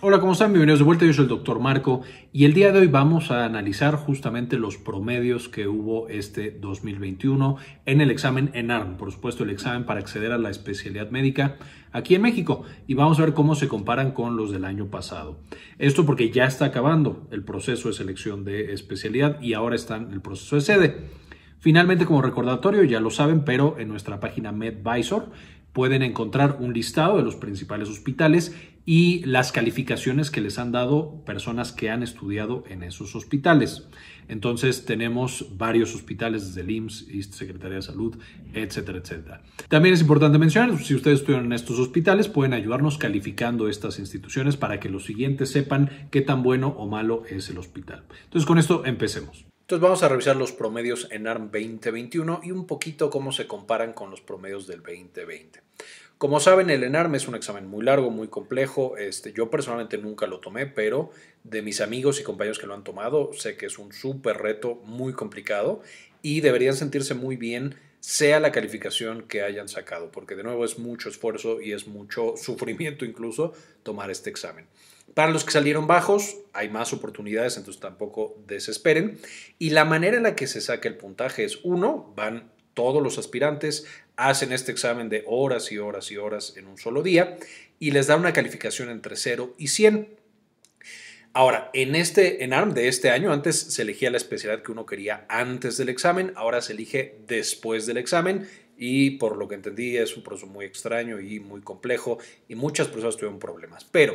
Hola, ¿cómo están? Bienvenidos de vuelta. Yo soy el doctor Marco y el día de hoy vamos a analizar justamente los promedios que hubo este 2021 en el examen ENARM, por supuesto el examen para acceder a la especialidad médica aquí en México y vamos a ver cómo se comparan con los del año pasado. Esto porque ya está acabando el proceso de selección de especialidad y ahora está el proceso de sede. Finalmente, como recordatorio, ya lo saben, pero en nuestra página MedVisor pueden encontrar un listado de los principales hospitales y las calificaciones que les han dado personas que han estudiado en esos hospitales. Entonces tenemos varios hospitales desde el IMSS, e, Secretaría de Salud, etcétera, etcétera. También es importante mencionar, si ustedes estudian en estos hospitales, pueden ayudarnos calificando estas instituciones para que los siguientes sepan qué tan bueno o malo es el hospital. Entonces con esto empecemos. Entonces vamos a revisar los promedios en 2021 y un poquito cómo se comparan con los promedios del 2020. Como saben, el ENARM es un examen muy largo, muy complejo. Este, yo personalmente nunca lo tomé, pero de mis amigos y compañeros que lo han tomado, sé que es un súper reto, muy complicado y deberían sentirse muy bien sea la calificación que hayan sacado, porque de nuevo es mucho esfuerzo y es mucho sufrimiento incluso tomar este examen. Para los que salieron bajos, hay más oportunidades, entonces tampoco desesperen. Y la manera en la que se saca el puntaje es, uno, van todos los aspirantes, hacen este examen de horas y horas y horas en un solo día y les da una calificación entre 0 y 100. Ahora, en este en ARM de este año, antes se elegía la especialidad que uno quería antes del examen, ahora se elige después del examen y por lo que entendí es un proceso muy extraño y muy complejo y muchas personas tuvieron problemas. Pero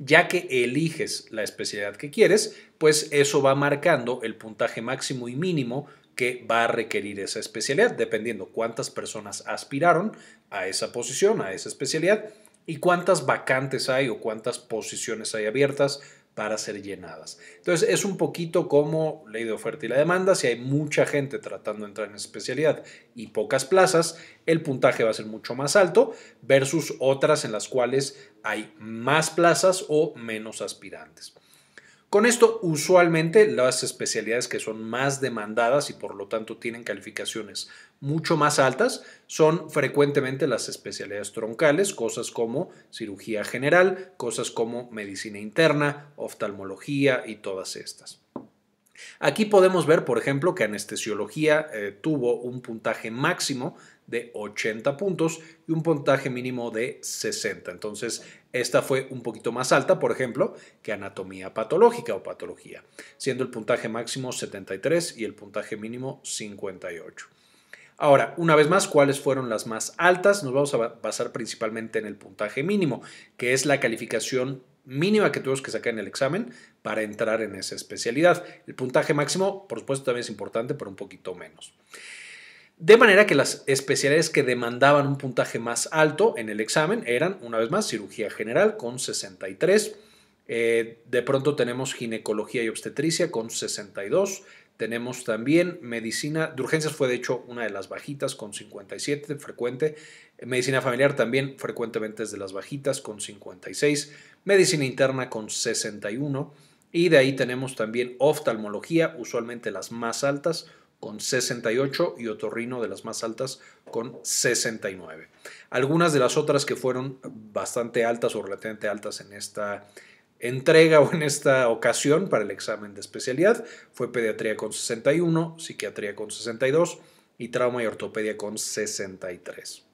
ya que eliges la especialidad que quieres, pues eso va marcando el puntaje máximo y mínimo que va a requerir esa especialidad, dependiendo cuántas personas aspiraron a esa posición, a esa especialidad, y cuántas vacantes hay o cuántas posiciones hay abiertas para ser llenadas. Entonces es un poquito como ley de oferta y la demanda, si hay mucha gente tratando de entrar en especialidad y pocas plazas, el puntaje va a ser mucho más alto versus otras en las cuales hay más plazas o menos aspirantes. Con esto, usualmente las especialidades que son más demandadas y por lo tanto tienen calificaciones mucho más altas son frecuentemente las especialidades troncales, cosas como cirugía general, cosas como medicina interna, oftalmología y todas estas. Aquí podemos ver, por ejemplo, que anestesiología eh, tuvo un puntaje máximo de 80 puntos y un puntaje mínimo de 60. Entonces, esta fue un poquito más alta, por ejemplo, que anatomía patológica o patología, siendo el puntaje máximo 73 y el puntaje mínimo 58. Ahora, una vez más, ¿cuáles fueron las más altas? Nos vamos a basar principalmente en el puntaje mínimo, que es la calificación mínima que tuvimos que sacar en el examen para entrar en esa especialidad. El puntaje máximo, por supuesto, también es importante, pero un poquito menos. De manera que las especialidades que demandaban un puntaje más alto en el examen eran, una vez más, cirugía general con 63. Eh, de pronto tenemos ginecología y obstetricia con 62. Tenemos también medicina de urgencias, fue de hecho una de las bajitas con 57 frecuente. Medicina familiar también frecuentemente es de las bajitas con 56. Medicina interna con 61. Y de ahí tenemos también oftalmología, usualmente las más altas, con 68 y Otorrino de las más altas con 69. Algunas de las otras que fueron bastante altas o relativamente altas en esta entrega o en esta ocasión para el examen de especialidad fue pediatría con 61, psiquiatría con 62 y trauma y ortopedia con 63.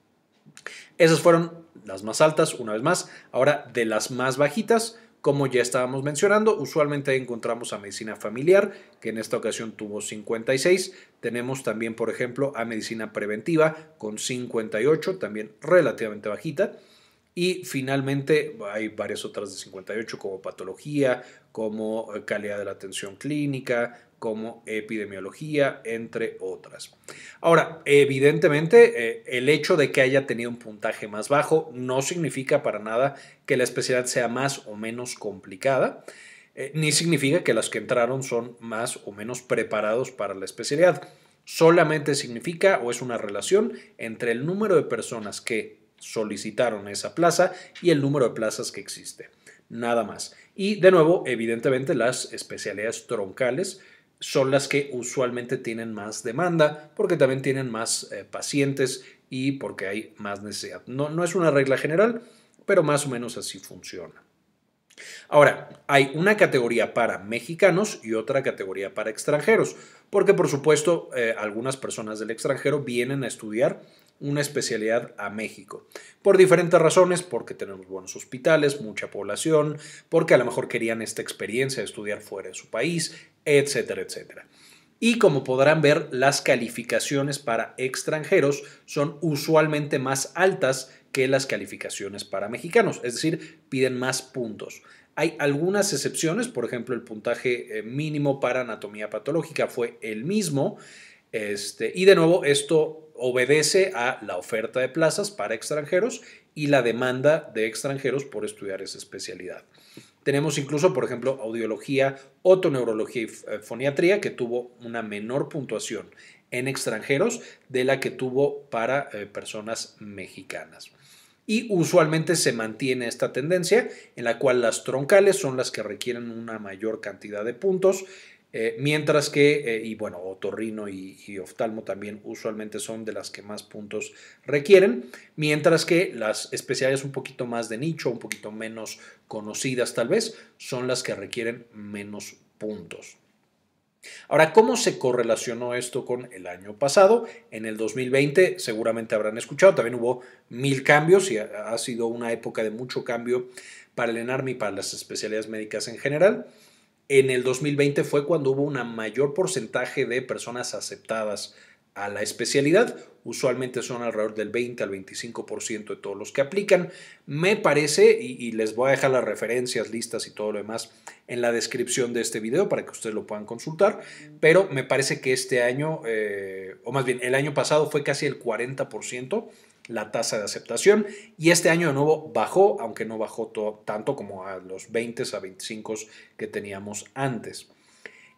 Esas fueron las más altas, una vez más. Ahora, de las más bajitas, como ya estábamos mencionando, usualmente encontramos a medicina familiar, que en esta ocasión tuvo 56. Tenemos también, por ejemplo, a medicina preventiva con 58, también relativamente bajita. Y finalmente hay varias otras de 58 como patología, como eh, calidad de la atención clínica, como epidemiología, entre otras. Ahora, evidentemente, eh, el hecho de que haya tenido un puntaje más bajo no significa para nada que la especialidad sea más o menos complicada. Eh, ni significa que las que entraron son más o menos preparados para la especialidad. Solamente significa o es una relación entre el número de personas que solicitaron esa plaza y el número de plazas que existe. Nada más. Y de nuevo, evidentemente las especialidades troncales son las que usualmente tienen más demanda porque también tienen más eh, pacientes y porque hay más necesidad. No, es una regla general, pero más o menos así funciona. Ahora, hay una categoría para mexicanos y otra categoría para extranjeros, porque por supuesto eh, algunas personas del extranjero vienen a estudiar una especialidad a México. Por diferentes razones, porque tenemos buenos hospitales, mucha población, porque a lo mejor querían esta experiencia de estudiar fuera de su país, etcétera, etcétera. Y como podrán ver, las calificaciones para extranjeros son usualmente más altas que las calificaciones para mexicanos, es decir, piden más puntos. Hay algunas excepciones, por ejemplo, el puntaje eh, mínimo para anatomía patológica fue el mismo, este, y de nuevo, esto obedece a la oferta de plazas para extranjeros y la demanda de extranjeros por estudiar esa especialidad. Tenemos incluso, por ejemplo, audiología, otoneurología y eh, foniatría, que tuvo una menor puntuación en extranjeros de la que tuvo para eh, personas mexicanas. Y usualmente se mantiene esta tendencia en la cual las troncales son las que requieren una mayor cantidad de puntos eh, mientras que, eh, y bueno, otorrino y, oftalmo también usualmente son de las que más puntos requieren, mientras que las especialidades un poquito más de nicho, un poquito menos conocidas tal vez, son las que requieren menos puntos. Ahora, ¿cómo se correlacionó esto con el año pasado? En el 2020 seguramente habrán escuchado, también hubo mil cambios y ha sido una época de mucho cambio para el ENARME y para las especialidades médicas en general. En el 2020 fue cuando hubo un mayor porcentaje de personas aceptadas a la especialidad. Usualmente son alrededor del 20 al 25% de todos los que aplican. Me parece, y, les voy a dejar las referencias, listas y todo lo demás en la descripción de este video para que ustedes lo puedan consultar, pero me parece que este año, eh, o más bien el año pasado fue casi el 40% la tasa de aceptación y este año de nuevo bajó, aunque no bajó tanto como a los 20 a 25 que teníamos antes.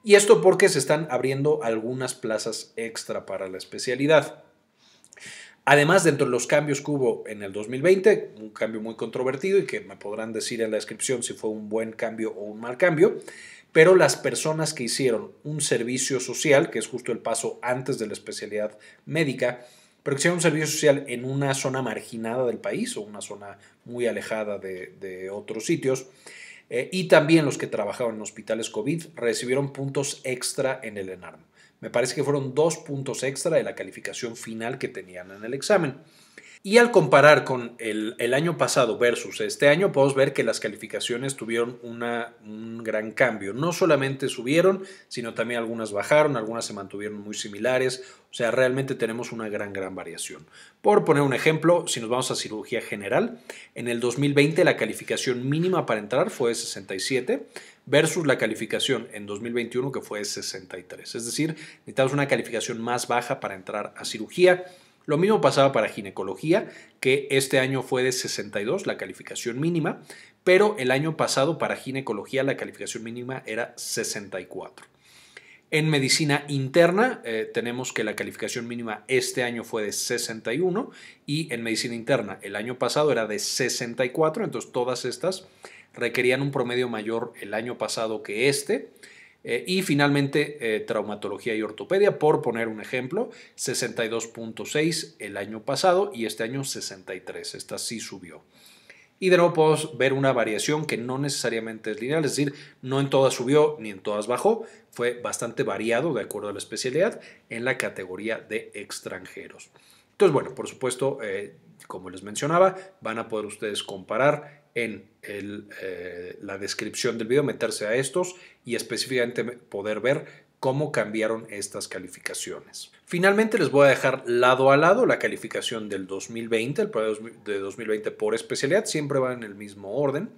Y esto porque se están abriendo algunas plazas extra para la especialidad. Además, dentro de los cambios que hubo en el 2020, un cambio muy controvertido y que me podrán decir en la descripción si fue un buen cambio o un mal cambio, pero las personas que hicieron un servicio social, que es justo el paso antes de la especialidad médica, pero que un servicio social en una zona marginada del país o una zona muy alejada de, otros sitios. Eh, y también los que trabajaban en hospitales COVID recibieron puntos extra en el ENARM. Me parece que fueron dos puntos extra de la calificación final que tenían en el examen. Y al comparar con el, año pasado versus este año, podemos ver que las calificaciones tuvieron un gran cambio. No solamente subieron, sino también algunas bajaron, algunas se mantuvieron muy similares. O sea, realmente tenemos una gran, gran variación. Por poner un ejemplo, si nos vamos a cirugía general, en el 2020 la calificación mínima para entrar fue de 67 versus la calificación en 2021 que fue de 63. Es decir, necesitamos una calificación más baja para entrar a cirugía. Lo mismo pasaba para ginecología, que este año fue de 62, la calificación mínima, pero el año pasado para ginecología la calificación mínima era 64. En medicina interna eh, tenemos que la calificación mínima este año fue de 61 y en medicina interna el año pasado era de 64, entonces todas estas requerían un promedio mayor el año pasado que este eh, y finalmente, eh, traumatología y ortopedia, por poner un ejemplo, 62.6 el año pasado y este año 63. Esta sí subió. Y de nuevo podemos ver una variación que no necesariamente es lineal, es decir, no en todas subió ni en todas bajó, fue bastante variado de acuerdo a la especialidad en la categoría de extranjeros. Entonces, bueno, por supuesto, eh, como les mencionaba, van a poder ustedes comparar en eh, la descripción del video, meterse a estos y específicamente poder ver cómo cambiaron estas calificaciones. Finalmente les voy a dejar lado a lado la calificación del 2020, el proyecto de 2020 por especialidad, siempre va en el mismo orden,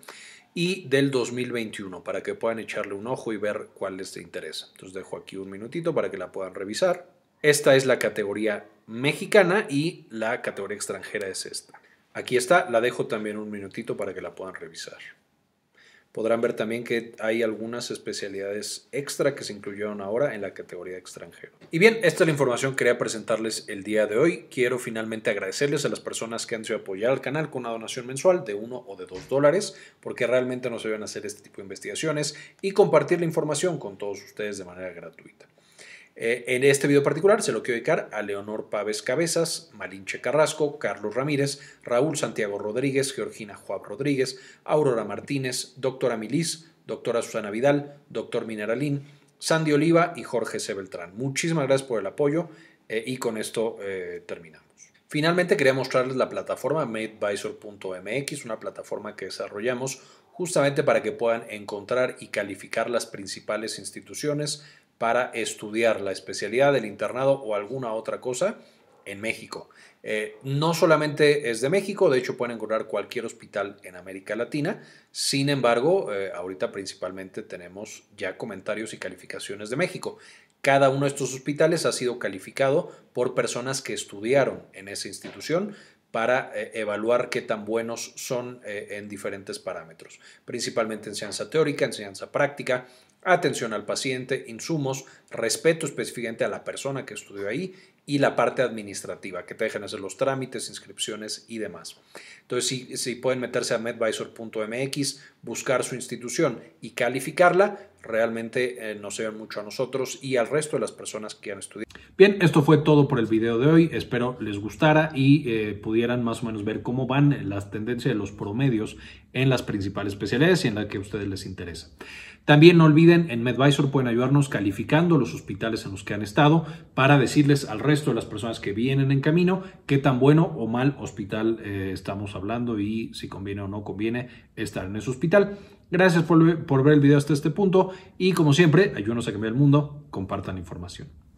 y del 2021 para que puedan echarle un ojo y ver cuál les interesa. Entonces dejo aquí un minutito para que la puedan revisar. Esta es la categoría mexicana y la categoría extranjera es esta. Aquí está, la dejo también un minutito para que la puedan revisar. Podrán ver también que hay algunas especialidades extra que se incluyeron ahora en la categoría extranjero. Y bien, esta es la información que quería presentarles el día de hoy. Quiero finalmente agradecerles a las personas que han sido apoyar al canal con una donación mensual de uno o de dos dólares, porque realmente se van a hacer este tipo de investigaciones y compartir la información con todos ustedes de manera gratuita. Eh, en este video particular se lo quiero dedicar a Leonor Pávez Cabezas, Malinche Carrasco, Carlos Ramírez, Raúl Santiago Rodríguez, Georgina Juan Rodríguez, Aurora Martínez, doctora Milis, doctora Susana Vidal, doctor Mineralín, Sandy Oliva y Jorge C. Beltrán. Muchísimas gracias por el apoyo eh, y con esto eh, terminamos. Finalmente quería mostrarles la plataforma madevisor.mx, una plataforma que desarrollamos justamente para que puedan encontrar y calificar las principales instituciones para estudiar la especialidad del internado o alguna otra cosa en México. Eh, no solamente es de México, de hecho pueden encontrar cualquier hospital en América Latina. Sin embargo, eh, ahorita principalmente tenemos ya comentarios y calificaciones de México. Cada uno de estos hospitales ha sido calificado por personas que estudiaron en esa institución para eh, evaluar qué tan buenos son en diferentes parámetros, principalmente enseñanza teórica, enseñanza práctica, atención al paciente, insumos, respeto específicamente a la persona que estudió ahí y la parte administrativa, que te dejen hacer los trámites, inscripciones y demás. Entonces, si, pueden meterse a medvisor.mx, buscar su institución y calificarla, realmente eh, no nos ayudan mucho a nosotros y al resto de las personas que han estudiado. Bien, esto fue todo por el video de hoy. Espero les gustara y eh, pudieran más o menos ver cómo van las tendencias de los promedios en las principales especialidades y en la que a ustedes les interesa. También no olviden, en MedVisor pueden ayudarnos calificando los hospitales en los que han estado para decirles al resto de las personas que vienen en camino qué tan bueno o mal hospital eh, estamos hablando y si conviene o no conviene estar en ese hospital. Gracias por, por ver el video hasta este punto y como siempre, ayúdenos a cambiar el mundo, compartan información.